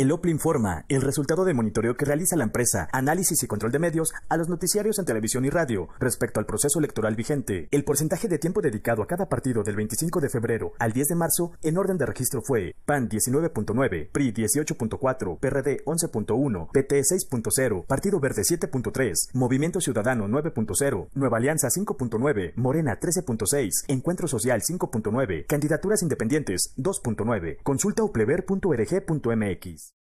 El Opli informa el resultado de monitoreo que realiza la empresa, análisis y control de medios a los noticiarios en televisión y radio respecto al proceso electoral vigente. El porcentaje de tiempo dedicado a cada partido del 25 de febrero al 10 de marzo en orden de registro fue PAN 19.9, PRI 18.4, PRD 11.1, PT 6.0, Partido Verde 7.3, Movimiento Ciudadano 9.0, Nueva Alianza 5.9, Morena 13.6, Encuentro Social 5.9, Candidaturas Independientes 2.9. Consulta oplever.org.mx.